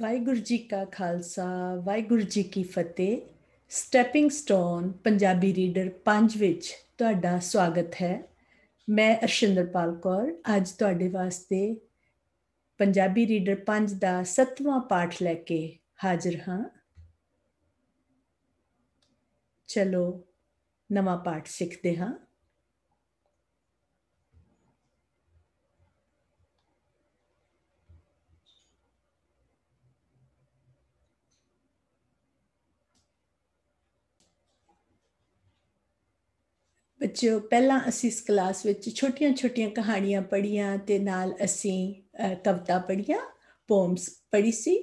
ਵਾਹਿਗੁਰੂ ਜੀ ਕਾ ਖਾਲਸਾ ਵਾਹਿਗੁਰੂ ਜੀ ਕੀ ਫਤਿਹ ਸਟੈਪਿੰਗ ਸਟੋਨ ਪੰਜਾਬੀ ਰੀਡਰ 5 ਵਿੱਚ ਤੁਹਾਡਾ ਸਵਾਗਤ ਹੈ ਮੈਂ ਅਰਸ਼ਿੰਦਰਪਾਲ ਕੌਰ ਅੱਜ ਤੁਹਾਡੇ ਵਾਸਤੇ ਪੰਜਾਬੀ ਰੀਡਰ 5 ਦਾ 7ਵਾਂ ਪਾਠ ਲੈ ਕੇ ਹਾਜ਼ਰ ਹਾਂ ਚਲੋ ਨਵਾਂ ਪਾਠ ਸਿੱਖਦੇ ਹਾਂ ਜੋ ਪਹਿਲਾਂ ਅਸੀਂ ਇਸ ਕਲਾਸ ਵਿੱਚ ਛੋਟੀਆਂ-ਛੋਟੀਆਂ ਕਹਾਣੀਆਂ ਪੜ੍ਹੀਆਂ ਤੇ ਨਾਲ ਅਸੀਂ ਕਵਿਤਾ ਪੜ੍ਹੀਆਂ ਪੋਮਸ ਪੜ੍ਹੀ ਸੀ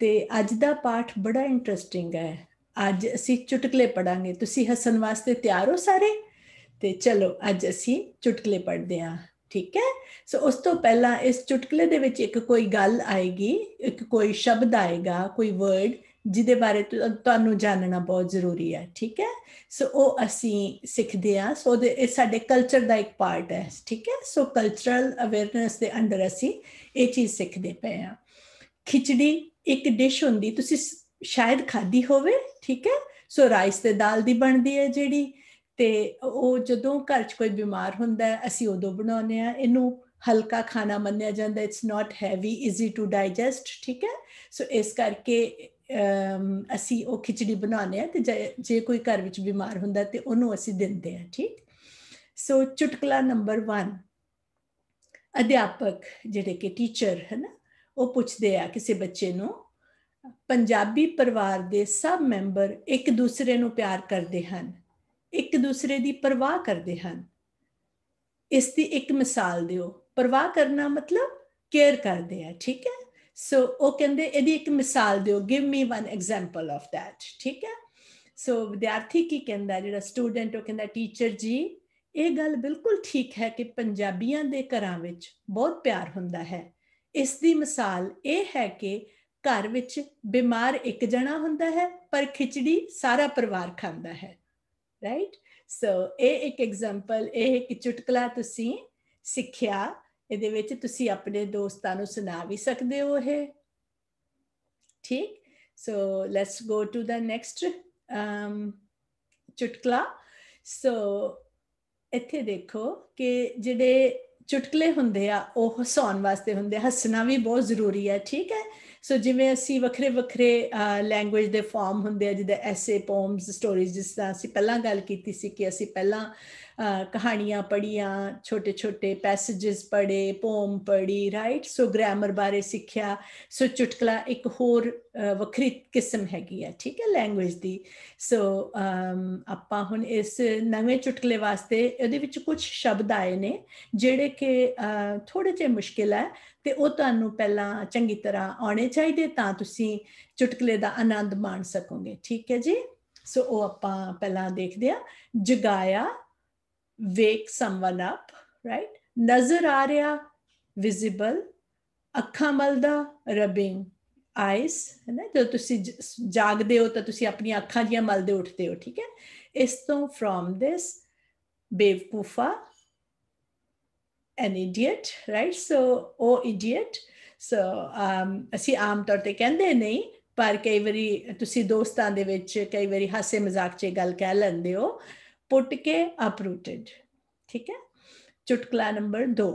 ਤੇ ਅੱਜ ਦਾ ਪਾਠ ਬੜਾ ਇੰਟਰਸਟਿੰਗ ਹੈ ਅੱਜ ਅਸੀਂ ਚੁਟਕਲੇ ਪੜਾਂਗੇ ਤੁਸੀਂ ਹਸਨ ਵਾਸਤੇ ਤਿਆਰ ਹੋ ਸਾਰੇ ਤੇ ਚਲੋ ਅੱਜ ਅਸੀਂ ਚੁਟਕਲੇ ਪੜਦੇ ਆਂ ਠੀਕ ਹੈ ਸੋ ਉਸ ਤੋਂ ਪਹਿਲਾਂ ਇਸ ਚੁਟਕਲੇ ਦੇ ਵਿੱਚ ਇੱਕ ਕੋਈ ਗੱਲ ਆਏਗੀ ਇੱਕ ਕੋਈ ਸ਼ਬਦ ਆਏਗਾ ਕੋਈ ਵਰਡ ਜਿਹਦੇ ਬਾਰੇ ਤੁਹਾਨੂੰ ਜਾਣਨਾ ਬਹੁਤ ਜ਼ਰੂਰੀ ਹੈ ਠੀਕ ਹੈ ਸੋ ਉਹ ਅਸੀਂ ਸਿੱਖਦੇ ਆ ਸੋ ਇਹ ਸਾਡੇ ਕਲਚਰ ਦਾ ਇੱਕ ਪਾਰਟ ਹੈ ਠੀਕ ਹੈ ਸੋ ਕਲਚਰਲ ਅਵੇਅਰਨੈਸ ਦੇ ਅੰਡਰ ਅਸੀਂ ਇਹ ਚੀਜ਼ ਸਿੱਖਦੇ ਪਏ ਆ ਖਿਚੜੀ ਇੱਕ ਡਿਸ਼ ਹੁੰਦੀ ਤੁਸੀਂ ਸ਼ਾਇਦ ਖਾਦੀ ਹੋਵੇ ਠੀਕ ਹੈ ਸੋ ਰਾਈਸ ਤੇ ਦਾਲ ਦੀ ਬਣਦੀ ਹੈ ਜਿਹੜੀ ਤੇ ਉਹ ਜਦੋਂ ਘਰ 'ਚ ਕੋਈ ਬਿਮਾਰ ਹੁੰਦਾ ਹੈ ਅਸੀਂ ਉਦੋਂ ਬਣਾਉਂਦੇ ਆ ਇਹਨੂੰ ਹਲਕਾ ਖਾਣਾ ਮੰਨਿਆ ਜਾਂਦਾ it's not heavy easy to digest ਠੀਕ ਹੈ ਸੋ ਇਸ ਕਰਕੇ ਅਸੀਂ ਉਹ ਖਿਚੜੀ ਬਣਾਉਂਦੇ ਆ ਤੇ ਜੇ ਕੋਈ ਘਰ ਵਿੱਚ ਬਿਮਾਰ ਹੁੰਦਾ ਤੇ ਉਹਨੂੰ ਅਸੀਂ ਦਿੰਦੇ ਆ ਠੀਕ ਸੋ ਚੁਟਕਲਾ ਨੰਬਰ 1 ਅਧਿਆਪਕ ਜਿਹੜੇ ਕਿ ਟੀਚਰ ਹੈ ਨਾ ਉਹ ਪੁੱਛਦੇ ਆ ਕਿਸੇ ਬੱਚੇ ਨੂੰ ਪੰਜਾਬੀ ਪਰਿਵਾਰ ਦੇ ਸਭ ਮੈਂਬਰ ਇੱਕ ਦੂਸਰੇ ਨੂੰ ਪਿਆਰ ਕਰਦੇ ਹਨ ਇੱਕ ਦੂਸਰੇ ਦੀ ਪਰਵਾਹ ਕਰਦੇ ਹਨ ਇਸ ਦੀ ਇੱਕ ਮਿਸਾਲ ਦਿਓ ਪਰਵਾਹ ਕਰਨਾ ਮਤਲਬ ਕੇਅਰ ਕਰਦੇ ਆ ਠੀਕ ਹੈ ਸੋ ਉਹ ਕਹਿੰਦੇ ਇਹਦੀ ਇੱਕ ਮਿਸਾਲ ਦਿਓ give me one example of that ਠੀਕ ਹੈ ਸੋ ਵਿਦਿਆਰਥੀ ਕੀ ਕਹਿੰਦਾ ਜਿਹੜਾ ਸਟੂਡੈਂਟ ਉਹ ਕਹਿੰਦਾ ਟੀਚਰ ਜੀ ਇਹ ਗੱਲ ਬਿਲਕੁਲ ਠੀਕ ਹੈ ਕਿ ਪੰਜਾਬੀਆਂ ਦੇ ਘਰਾਂ ਵਿੱਚ ਬਹੁਤ ਪਿਆਰ ਹੁੰਦਾ ਹੈ ਇਸ ਦੀ ਮਿਸਾਲ ਇਹ ਹੈ ਕਿ ਘਰ ਵਿੱਚ ਬਿਮਾਰ ਇੱਕ ਜਣਾ ਹੁੰਦਾ ਹੈ ਪਰ ਖਿਚੜੀ ਸਾਰਾ ਪਰਿਵਾਰ ਖਾਂਦਾ ਹੈ ਰਾਈਟ ਸੋ ਇਹ ਇੱਕ ਐਗਜ਼ਾਮਪਲ ਇਹ ਇੱਕ ਚੁਟਕਲਾ ਤੁਸੀਂ ਸਿੱਖਿਆ ਇਹਦੇ ਵਿੱਚ ਤੁਸੀਂ ਆਪਣੇ ਦੋਸਤਾਂ ਨੂੰ ਸੁਣਾ ਵੀ ਸਕਦੇ ਹੋ ਇਹ ਠੀਕ so let's go to the next um ਚੁਟਕਲਾ ਸੋ ਇੱਥੇ ਦੇਖੋ ਕਿ ਜਿਹੜੇ ਚੁਟਕਲੇ ਹੁੰਦੇ ਆ ਉਹ ਹਸਾਉਣ ਵਾਸਤੇ ਹੁੰਦੇ ਹੱਸਣਾ ਵੀ ਬਹੁਤ ਜ਼ਰੂਰੀ ਹੈ ਠੀਕ ਹੈ ਸੋ ਜਿਵੇਂ ਅਸੀਂ ਵੱਖਰੇ ਵੱਖਰੇ ਲੈਂਗੁਏਜ ਦੇ ਫਾਰਮ ਹੁੰਦੇ ਆ ਜਿਹਦੇ ਐਸੇ ਪੋਮਸ ਸਟੋਰੀਜ਼ ਜਿਸ ਤਰ੍ਹਾਂ ਅਸੀਂ ਪਹਿਲਾਂ ਗੱਲ ਕੀਤੀ ਸੀ ਕਿ ਅਸੀਂ ਪਹਿਲਾਂ ਕਹਾਣੀਆਂ ਪੜੀਆਂ ਛੋਟੇ ਛੋਟੇ ਪੈਸੇजेस ਪੜੇ ਪੋਮ ਪੜੀ ਰਾਈਟ ਸੋ ਗ੍ਰਾਮਰ ਬਾਰੇ ਸਿੱਖਿਆ ਸੋ ਚੁਟਕਲਾ ਇੱਕ ਹੋਰ ਵੱਖਰੀ ਕਿਸਮ ਹੈਗੀ ਹੈ ਠੀਕ ਹੈ ਲੈਂਗੁਏਜ ਦੀ ਸੋ ਆਪਾਂ ਹੁਣ ਇਸ ਨਵੇਂ ਚੁਟਕਲੇ ਵਾਸਤੇ ਇਹਦੇ ਵਿੱਚ ਕੁਝ ਸ਼ਬਦ ਆਏ ਨੇ ਜਿਹੜੇ ਕਿ ਥੋੜੇ ਜਿਹਾ ਮੁਸ਼ਕਿਲ ਹੈ ਤੇ ਉਹ ਤੁਹਾਨੂੰ ਪਹਿਲਾਂ ਚੰਗੀ ਤਰ੍ਹਾਂ ਆਉਣੇ ਚਾਹੀਦੇ ਤਾਂ ਤੁਸੀਂ ਚੁਟਕਲੇ ਦਾ ਆਨੰਦ ਮਾਣ ਸਕੋਗੇ ਠੀਕ ਹੈ ਜੀ ਸੋ ਉਹ ਆਪਾਂ ਪਹਿਲਾਂ ਦੇਖਦੇ ਆ ਜਗਾਇਆ wake someone up, right? Nazararya, visible. Akhamalda, rubbing eyes. And then you from this bevkufa, an idiot, right? So, oh, idiot. So, um, aam torte kende nahi, par kai vari, tusi dostan de vich, kai vari hase mazak che gal kai lande ਪੁੱਟ ਕੇ ਅਪਰੂਟਡ ਠੀਕ ਹੈ ਚੁਟਕਲਾ number 2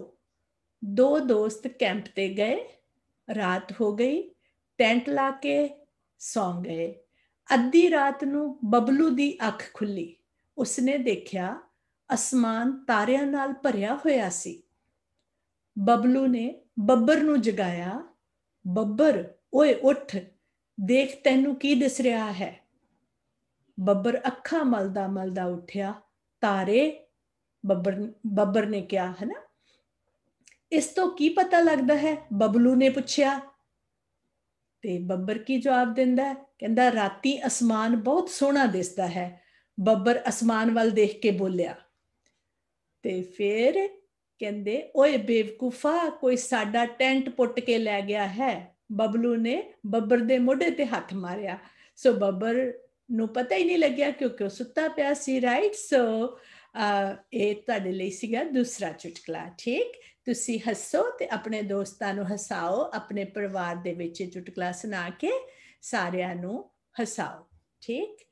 ਦੋ ਦੋਸਤ camp ਤੇ ਗਏ ਰਾਤ ਹੋ ਗਈ ਟੈਂਟ ਲਾ ਕੇ ਸੌਂ ਗਏ ਅੱਧੀ ਰਾਤ ਨੂੰ ਬਬਲੂ ਦੀ ਅੱਖ ਖੁੱਲੀ ਉਸਨੇ ਦੇਖਿਆ ਅਸਮਾਨ ਤਾਰਿਆਂ ਨਾਲ ਭਰਿਆ ਹੋਇਆ ਸੀ ਬਬਲੂ ਨੇ ਬੱਬਰ ਨੂੰ ਜਗਾਇਆ ਬੱਬਰ ਓਏ ਉੱਠ ਦੇਖ ਤੈਨੂੰ ਕੀ ਦਿਸ ਰਿਹਾ ਹੈ ਬੱਬਰ ਅੱਖਾਂ ਮਲਦਾ ਮਲਦਾ ਉੱਠਿਆ ਤਾਰੇ ਬੱਬਰ ਬੱਬਰ ਨੇ ਕਿਹਾ ਹੈ ਨਾ ਇਸ ਤੋਂ ਕੀ ਪਤਾ ਲੱਗਦਾ ਹੈ ਬਬਲੂ ਨੇ ਪੁੱਛਿਆ ਤੇ ਬੱਬਰ ਕੀ ਜਵਾਬ ਦਿੰਦਾ ਹੈ ਕਹਿੰਦਾ ਰਾਤੀ ਅਸਮਾਨ ਬਹੁਤ ਸੋਹਣਾ ਦਿਸਦਾ ਹੈ ਬੱਬਰ ਅਸਮਾਨ ਵੱਲ ਦੇਖ ਕੇ ਬੋਲਿਆ ਤੇ ਫਿਰ ਕਹਿੰਦੇ ਓਏ ਬੇਵਕੂਫਾ ਕੋਈ ਸਾਡਾ ਟੈਂਟ ਪੁੱਟ ਕੇ ਲੈ ਗਿਆ ਹੈ ਬਬਲੂ ਨੇ ਬੱਬਰ ਦੇ ਮੋਢੇ ਤੇ ਹੱਥ ਮਾਰਿਆ ਸੋ ਬੱਬਰ ਨੂੰ ਪਤਾ ਹੀ ਨਹੀਂ ਲੱਗਿਆ ਕਿਉਂਕਿ ਉਹ ਸੁੱਤਾ ਪਿਆ ਸੀ ਰਾਈਟ ਸੋ ਇਹ ਤੁਹਾਡੇ ਲਈ ਸੀਗਾ ਦੂਸਰਾ ਚੁਟਕਲਾ ਠੀਕ ਤੁਸੀਂ ਹੱਸੋ ਤੇ ਆਪਣੇ ਦੋਸਤਾਂ ਨੂੰ ਹਸਾਓ ਆਪਣੇ ਪਰਿਵਾਰ ਦੇ ਵਿੱਚ ਚੁਟਕਲਾ ਸੁਣਾ ਕੇ ਸਾਰਿਆਂ ਨੂੰ ਹਸਾਓ ਠੀਕ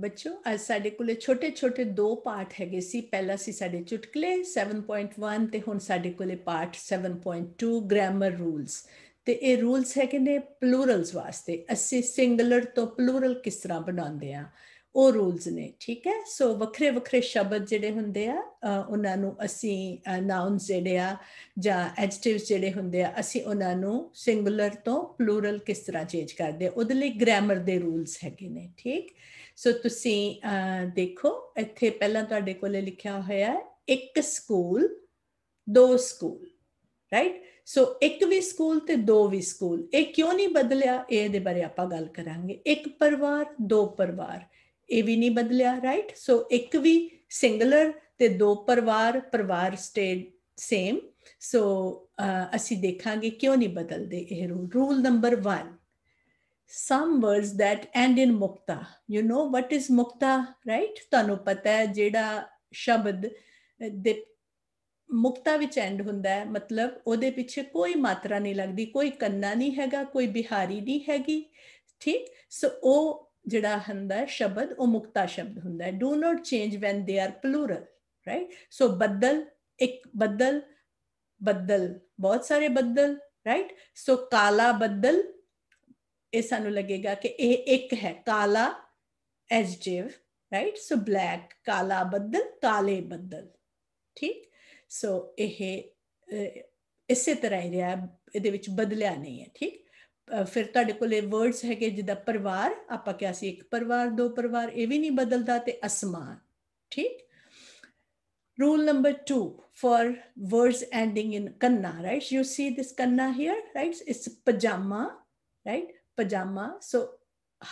ਬੱਚੋ ਅੱਜ ਸਾਡੇ ਕੋਲੇ ਛੋਟੇ-ਛੋਟੇ ਦੋ ਪਾਠ ਹੈਗੇ ਸੀ ਪਹਿਲਾ ਸੀ ਸਾਡੇ ਚੁਟਕਲੇ 7.1 ਤੇ ਹੁਣ ਸਾਡੇ ਕੋਲੇ ਪਾਠ 7.2 ਗ੍ਰਾਮਰ ਰੂਲਸ ਤੇ ਇਹ ਰੂਲਸ ਹੈ ਕਿ ਨੇ ਪਲੂਰਲਸ ਵਾਸਤੇ ਅਸੀਂ ਸਿੰਗੂਲਰ ਤੋਂ ਪਲੂਰਲ ਕਿਸ ਤਰ੍ਹਾਂ ਬਣਾਉਂਦੇ ਆ ਉਹ ਰੂਲਸ ਨੇ ਠੀਕ ਹੈ ਸੋ ਵੱਖਰੇ ਵੱਖਰੇ ਸ਼ਬਦ ਜਿਹੜੇ ਹੁੰਦੇ ਆ ਉਹਨਾਂ ਨੂੰ ਅਸੀਂ ਨਾਉਨ ਜਿਹੜੇ ਆ ਜਾਂ ਐਡਜੈਕਟਿਵਸ ਜਿਹੜੇ ਹੁੰਦੇ ਆ ਅਸੀਂ ਉਹਨਾਂ ਨੂੰ ਸਿੰਗੂਲਰ ਤੋਂ ਪਲੂਰਲ ਕਿਸ ਤਰ੍ਹਾਂ ਚੇਂਜ ਕਰਦੇ ਉਹਦੇ ਲਈ ਗ੍ਰਾਮਰ ਦੇ ਰੂਲਸ ਹੈਗੇ ਨੇ ਠੀਕ ਸੋ ਤੁਸੀਂ ਦੇਖੋ ਇੱਥੇ ਪਹਿਲਾਂ ਤੁਹਾਡੇ ਕੋਲੇ ਲਿਖਿਆ ਹੋਇਆ ਹੈ ਇੱਕ ਸਕੂਲ ਦੋ ਸਕੂਲ ਰਾਈਟ ਸੋ ਇੱਕ ਵੀ ਸਕੂਲ ਤੇ ਦੋ ਵੀ ਸਕੂਲ ਇਹ ਕਿਉਂ ਨਹੀਂ ਬਦਲਿਆ ਇਹਦੇ ਬਾਰੇ ਆਪਾਂ ਗੱਲ ਕਰਾਂਗੇ ਇੱਕ ਪਰਿਵਾਰ ਦੋ ਪਰਿਵਾਰ ਇਹ ਵੀ ਨਹੀਂ ਬਦਲਿਆ ਰਾਈਟ ਸੋ ਇੱਕ ਵੀ ਸਿੰਗੂਲਰ ਤੇ ਦੋ ਪਰਿਵਾਰ ਪਰਿਵਾਰ ਸਟੇਡ ਸੇਮ ਸੋ ਅਸੀਂ ਦੇਖਾਂਗੇ ਕਿਉਂ ਨਹੀਂ ਬਦਲਦੇ ਇਹ rule rule number 1 some words that end in ਮੁਕਤਾ ਯੂ نو ਵਾਟ ਇਜ਼ ਮੁਕਤਾ ਰਾਈਟ ਤੁਹਾਨੂੰ ਪਤਾ ਹੈ ਜਿਹੜਾ ਸ਼ਬਦ ਦੇ ਮੁਕਤਾ ਵਿੱਚ ਐਂਡ ਹੁੰਦਾ ਹੈ ਮਤਲਬ ਉਹਦੇ ਪਿੱਛੇ ਕੋਈ ਮਾਤਰਾ ਨਹੀਂ ਲੱਗਦੀ ਕੋਈ ਕੰਨਾ ਨਹੀਂ ਹੈਗਾ ਕੋਈ ਬਿਹਾਰੀ ਨਹੀਂ ਹੈਗੀ ਠੀਕ ਸੋ ਉਹ ਜਿਹੜਾ ਹੁੰਦਾ ਸ਼ਬਦ ਉਹ ਮੁਕਤਾ ਸ਼ਬਦ ਹੁੰਦਾ ਹੈ do not change when they are plural right so ਬੱਦਲ ਇੱਕ ਬੱਦਲ ਬੱਦਲ ਬਹੁਤ ਸਾਰੇ ਬੱਦਲ ਰਾਈਟ ਸੋ ਕਾਲਾ ਬੱਦਲ ਇਹ ਸਾਨੂੰ ਲੱਗੇਗਾ ਕਿ ਇਹ ਇੱਕ ਹੈ ਕਾਲਾ ਐਡਜੈਕਟਿਵ ਰਾਈਟ ਸੋ ਬਲੈਕ ਕਾਲਾ ਬੱਦਲ ਕਾਲੇ ਬੱਦਲ ਠੀਕ ਸੋ ਇਹ ਇਸੇ ਤਰ੍ਹਾਂ ਹੀ ਰਿਹਾ ਇਹਦੇ ਵਿੱਚ ਬਦਲਿਆ ਨਹੀਂ ਹੈ ਠੀਕ ਫਿਰ ਤੁਹਾਡੇ ਕੋਲੇ ਇਹ ਵਰਡਸ ਹੈਗੇ ਜਿਹਦਾ ਪਰਿਵਾਰ ਆਪਾਂ ਕਿਹਾ ਸੀ ਇੱਕ ਪਰਿਵਾਰ ਦੋ ਪਰਿਵਾਰ ਇਹ ਵੀ ਨਹੀਂ ਬਦਲਦਾ ਤੇ ਅਸਮਾਨ ਠੀਕ rule number 2 for words ending in ਕੰਨਾ ਰਾਈਟ ਯੂ ਸੀ ਥਿਸ ਕੰਨਾ ਹੇਅਰ ਰਾਈਟ ਇਟਸ ਪਜਾਮਾ ਰਾਈਟ ਪਜਾਮਾ so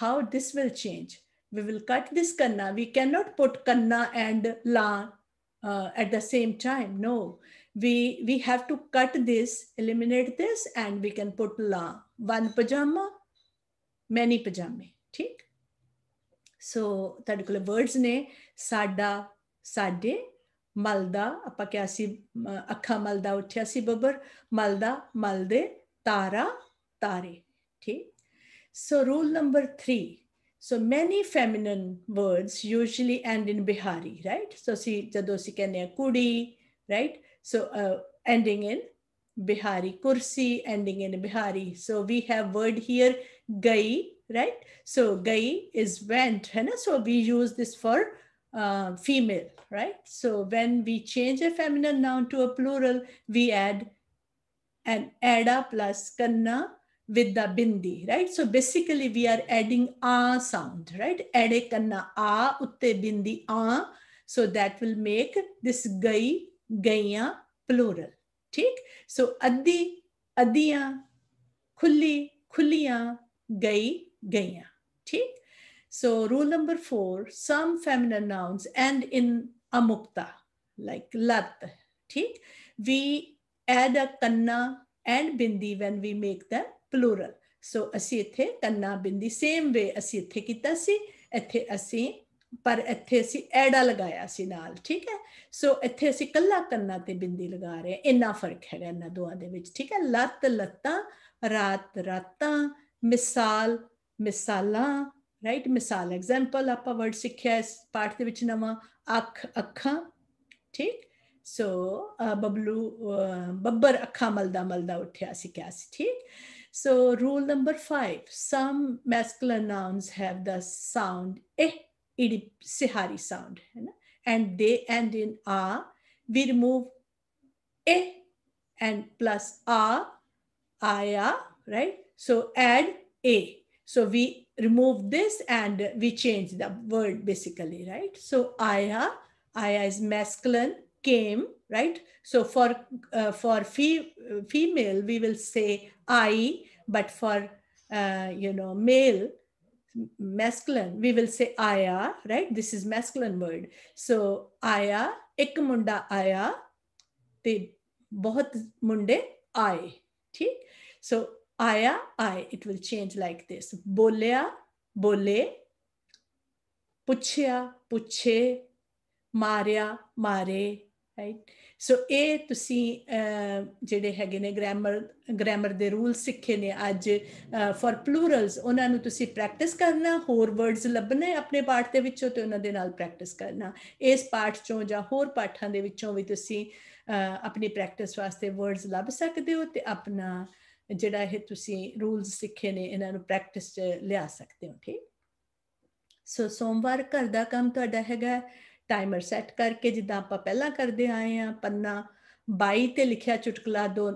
how this will change we will cut this ਕੰਨਾ ਵੀ ਕੈਨਟ ਪੁੱਟ ਕੰਨਾ ਐਂਡ ਲਾ at the same time no we we have to cut this eliminate this and we can put la one pajama many pajama theek so ਤੁਹਾਡੇ ਕੋਲ words. Ne sada sade malda. ਆਪਾਂ ਕਿਹਾ si akha malda uthya si ਬੱਬਰ malda malde tara tare. ਠੀਕ so rule number 3 so many feminine words usually end in bihari right so see ਜਦੋਂ ਅਸੀਂ ਕਹਿੰਦੇ kudi right? So uh, ending in Bihari, kursi ending in Bihari. So we have word here, gai, right? So gai is went, right? so we use this for uh, female, right? So when we change a feminine noun to a plural, we add an ada plus kanna with the bindi, right? So basically we are adding a sound, right? Ade kanna a, utte bindi a. So that will make this gai ਗਈਆਂ plural ਠੀਕ so ਅੱਧੀ ਅੱਧੀਆਂ ਖੁੱਲੀ ਖੁੱਲੀਆਂ ਗਈ ਗਈਆਂ ਠੀਕ so rule number 4 some feminine nouns and in ਅਮੁਕਤਾ ਲਾਈਕ ਲਤ ਠੀਕ we add a kanna and bindi when we make the plural so ਅਸੀਂ ਇੱਥੇ ਕੰਨਾ ਬਿੰਦੀ ਸੇਮ ਵੇ ਅਸੀਂ ਇੱਥੇ ਕੀਤਾ ਸੀ ਇੱਥੇ ਅਸੀਂ ਪਰ ਇੱਥੇ ਅਸੀਂ ਐੜਾ ਲਗਾਇਆ ਸੀ ਨਾਲ ਠੀਕ ਹੈ ਸੋ ਇੱਥੇ ਅਸੀਂ ਕੱਲਾ ਕੰਨਾ ਤੇ ਬਿੰਦੀ ਲਗਾ ਰਹੇ ਇੰਨਾ ਫਰਕ ਹੈਗਾ ਇਹਨਾਂ ਦੋਹਾਂ ਦੇ ਵਿੱਚ ਠੀਕ ਹੈ ਲੱਤ ਲੱਤਾਂ ਰਾਤ ਰਾਤਾਂ ਮਿਸਾਲ ਮਿਸਾਲਾਂ ਰਾਈਟ ਮਿਸਾਲ ਐਗਜ਼ਾਮਪਲ ਆਪਾਂ ਵਰਡ ਸਿੱਖਿਆ ਇਸ ਪਾਠ ਦੇ ਵਿੱਚ ਨਵਾਂ ਅੱਖ ਅੱਖਾਂ ਠੀਕ ਸੋ ਬਬਲੂ ਬੱਬਰ ਅੱਖਾਂ ਮਲਦਾ ਮਲਦਾ ਉੱਠਿਆ ਸੀ ਕਿਆ ਸੀ ਠੀਕ so rule number 5 some masculine nouns have the sound ਇਹ Idib Sihari sound. And they end in A. We remove A and plus A, Aya, right? So add A. So we remove this and we change the word basically, right? So Aya, Aya is masculine, came, right? So for uh, for fe female, we will say I, but for, uh, you know, male, masculine we will say aaya right this is masculine word so aaya ek munda aaya te bahut munde aaye theek so aaya aaye it will change like this bolya bole puchhya puche marya mare right so ਇਹ ਤੁਸੀਂ ਜਿਹੜੇ ਹੈਗੇ ਨੇ grammar grammar ਦੇ rule ਸਿੱਖੇ ਨੇ ਅੱਜ for ਪਲੂਰਲਸ ਉਹਨਾਂ ਨੂੰ ਤੁਸੀਂ ਪ੍ਰੈਕਟਿਸ ਕਰਨਾ ਹੋਰ ਵਰਡਸ ਲੱਭਣੇ ਆਪਣੇ ਪਾਠ ਦੇ ਵਿੱਚੋਂ ਤੇ ਉਹਨਾਂ ਦੇ ਨਾਲ ਪ੍ਰੈਕਟਿਸ ਕਰਨਾ ਇਸ ਪਾਠ ਚੋਂ ਜਾਂ ਹੋਰ ਪਾਠਾਂ ਦੇ ਵਿੱਚੋਂ ਵੀ ਤੁਸੀਂ ਆਪਣੀ ਪ੍ਰੈਕਟਿਸ ਵਾਸਤੇ ਵਰਡਸ ਲੱਭ ਸਕਦੇ ਹੋ ਤੇ ਆਪਣਾ ਜਿਹੜਾ ਇਹ ਤੁਸੀਂ ਰੂਲਸ ਸਿੱਖੇ ਨੇ ਇਹਨਾਂ ਨੂੰ ਪ੍ਰੈਕਟਿਸ ਲਿਆ ਸਕਦੇ ਹੋ ਠੀਕ ਸੋ ਸੋਮਵਾਰ ਘਰ ਦਾ ਕੰਮ ਤੁਹਾਡਾ ਹੈਗਾ ਟਾਈਮਰ ਸੈੱਟ ਕਰਕੇ ਜਿੱਦਾਂ ਆਪਾਂ ਪਹਿਲਾਂ ਕਰਦੇ ਆਏ ਆ ਪੰਨਾ 22 ਤੇ ਲਿਖਿਆ ਚੁਟਕਲਾ 2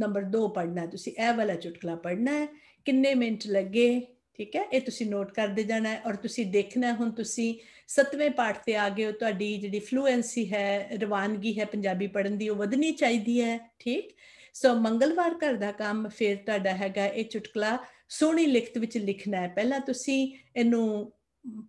ਨੰਬਰ 2 ਪੜਨਾ ਤੁਸੀਂ ਇਹ ਵਾਲਾ ਚੁਟਕਲਾ ਪੜਨਾ ਹੈ ਕਿੰਨੇ ਮਿੰਟ ਲੱਗੇ ਠੀਕ ਹੈ ਇਹ ਤੁਸੀਂ ਨੋਟ ਕਰਦੇ ਜਾਣਾ ਹੈ ਔਰ ਤੁਸੀਂ ਦੇਖਣਾ ਹੁਣ ਤੁਸੀਂ 7ਵੇਂ ਪਾਠ ਤੇ ਆ ਗਏ ਹੋ ਤੁਹਾਡੀ ਜਿਹੜੀ ਫਲੂਐਂਸੀ ਹੈ ਰਵਾਨਗੀ ਹੈ ਪੰਜਾਬੀ ਪੜਨ ਦੀ ਉਹ ਵਧਣੀ ਚਾਹੀਦੀ ਹੈ ਠੀਕ ਸੋ ਮੰਗਲਵਾਰ ਘਰ ਦਾ ਕੰਮ ਫਿਰ ਤੁਹਾਡਾ ਹੈਗਾ ਇਹ ਚੁਟਕਲਾ ਸੋਹਣੀ ਲਿਖਤ ਵਿੱਚ ਲਿਖਣਾ ਹੈ ਪਹਿਲਾਂ ਤੁਸੀਂ ਇਹਨੂੰ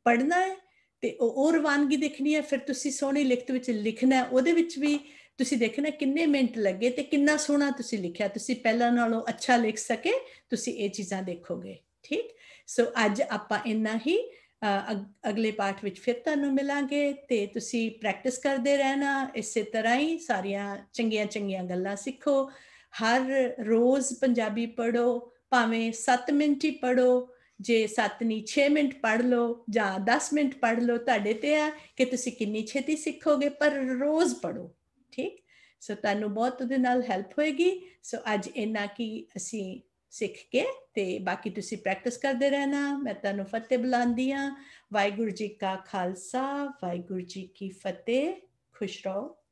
ਪੜਨਾ ਹੈ ਤੇ ਉਹ ਰਵਾਨਗੀ ਦੇਖਣੀ ਹੈ ਫਿਰ ਤੁਸੀਂ ਸੋਹਣੀ ਲਿਖਤ ਵਿੱਚ ਲਿਖਣਾ ਉਹਦੇ ਵਿੱਚ ਵੀ ਤੁਸੀਂ ਦੇਖਣਾ ਕਿੰਨੇ ਮਿੰਟ ਲੱਗੇ ਤੇ ਕਿੰਨਾ ਸੋਹਣਾ ਤੁਸੀਂ ਲਿਖਿਆ ਤੁਸੀਂ ਪਹਿਲਾਂ ਨਾਲੋਂ ਅੱਛਾ ਲਿਖ ਸਕੇ ਤੁਸੀਂ ਇਹ ਚੀਜ਼ਾਂ ਦੇਖੋਗੇ ਠੀਕ ਸੋ ਅੱਜ ਆਪਾਂ ਇੰਨਾ ਹੀ ਅਗਲੇ ਪਾਠ ਵਿੱਚ ਫਿਰ ਤੁਹਾਨੂੰ ਮਿਲਾਂਗੇ ਤੇ ਤੁਸੀਂ ਪ੍ਰੈਕਟਿਸ ਕਰਦੇ ਰਹਿਣਾ ਇਸੇ ਤਰ੍ਹਾਂ ਹੀ ਸਾਰੀਆਂ ਚੰਗੀਆਂ ਚੰਗੀਆਂ ਗੱਲਾਂ ਸਿੱਖੋ ਹਰ ਰੋਜ਼ ਪੰਜਾਬੀ ਪੜੋ ਭਾਵੇਂ 7 ਮਿੰਟ ਹੀ ਪੜੋ ਜੇ 7 ਨਹੀਂ 6 ਮਿੰਟ ਪੜ ਲਓ ਜਾਂ 10 ਮਿੰਟ ਪੜ ਲਓ ਤੁਹਾਡੇ ਤੇ ਆ ਕਿ ਤੁਸੀਂ ਕਿੰਨੀ ਛੇਤੀ ਸਿੱਖੋਗੇ ਪਰ ਰੋਜ਼ ਪੜੋ ਠੀਕ ਸੋ ਤੁਹਾਨੂੰ ਬਹੁਤ ਉਹਦੇ ਨਾਲ ਹੈਲਪ ਹੋਏਗੀ ਸੋ ਅੱਜ ਇੰਨਾ ਕੀ ਅਸੀਂ ਸਿੱਖ ਕੇ ਤੇ ਬਾਕੀ ਤੁਸੀਂ ਪ੍ਰੈਕਟਿਸ ਕਰਦੇ ਰਹਿਣਾ ਮੈਂ ਤੁਹਾਨੂੰ ਫਤਿਹ ਬੁਲਾਉਂਦੀ ਆ ਵਾਹਿਗੁਰੂ ਜੀ ਕਾ ਖਾਲਸਾ ਵਾਹਿਗੁਰੂ ਜੀ ਕੀ ਫਤਿਹ ਖੁਸ਼ ਰਹੋ